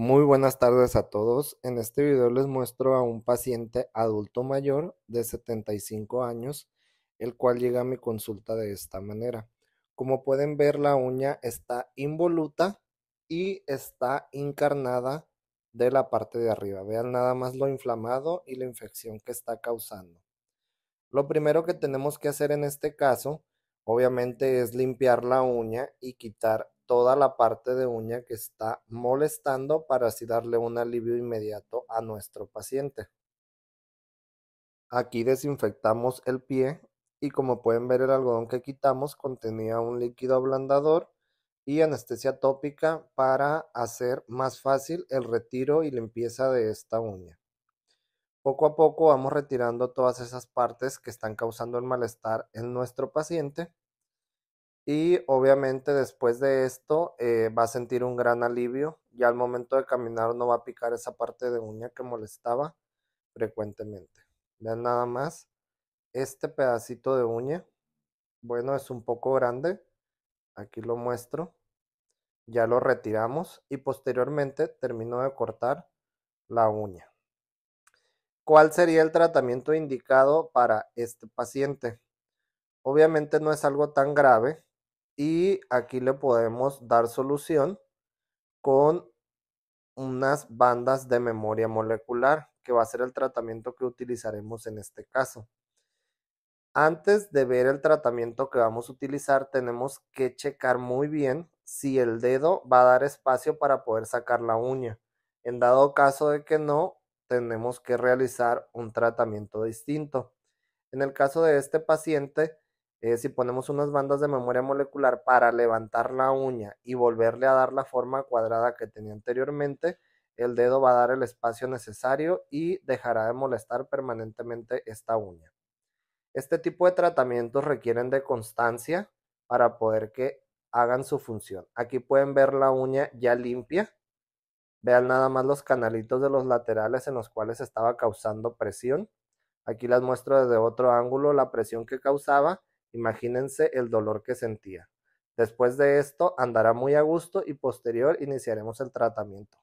Muy buenas tardes a todos. En este video les muestro a un paciente adulto mayor de 75 años, el cual llega a mi consulta de esta manera. Como pueden ver, la uña está involuta y está encarnada de la parte de arriba. Vean nada más lo inflamado y la infección que está causando. Lo primero que tenemos que hacer en este caso, obviamente, es limpiar la uña y quitar toda la parte de uña que está molestando para así darle un alivio inmediato a nuestro paciente. Aquí desinfectamos el pie y como pueden ver el algodón que quitamos contenía un líquido ablandador y anestesia tópica para hacer más fácil el retiro y limpieza de esta uña. Poco a poco vamos retirando todas esas partes que están causando el malestar en nuestro paciente y obviamente después de esto eh, va a sentir un gran alivio. Ya al momento de caminar no va a picar esa parte de uña que molestaba frecuentemente. Vean nada más. Este pedacito de uña, bueno, es un poco grande. Aquí lo muestro. Ya lo retiramos y posteriormente termino de cortar la uña. ¿Cuál sería el tratamiento indicado para este paciente? Obviamente no es algo tan grave, y aquí le podemos dar solución con unas bandas de memoria molecular, que va a ser el tratamiento que utilizaremos en este caso. Antes de ver el tratamiento que vamos a utilizar, tenemos que checar muy bien si el dedo va a dar espacio para poder sacar la uña. En dado caso de que no, tenemos que realizar un tratamiento distinto. En el caso de este paciente, eh, si ponemos unas bandas de memoria molecular para levantar la uña y volverle a dar la forma cuadrada que tenía anteriormente, el dedo va a dar el espacio necesario y dejará de molestar permanentemente esta uña. Este tipo de tratamientos requieren de constancia para poder que hagan su función. Aquí pueden ver la uña ya limpia. Vean nada más los canalitos de los laterales en los cuales estaba causando presión. Aquí las muestro desde otro ángulo la presión que causaba Imagínense el dolor que sentía. Después de esto andará muy a gusto y posterior iniciaremos el tratamiento.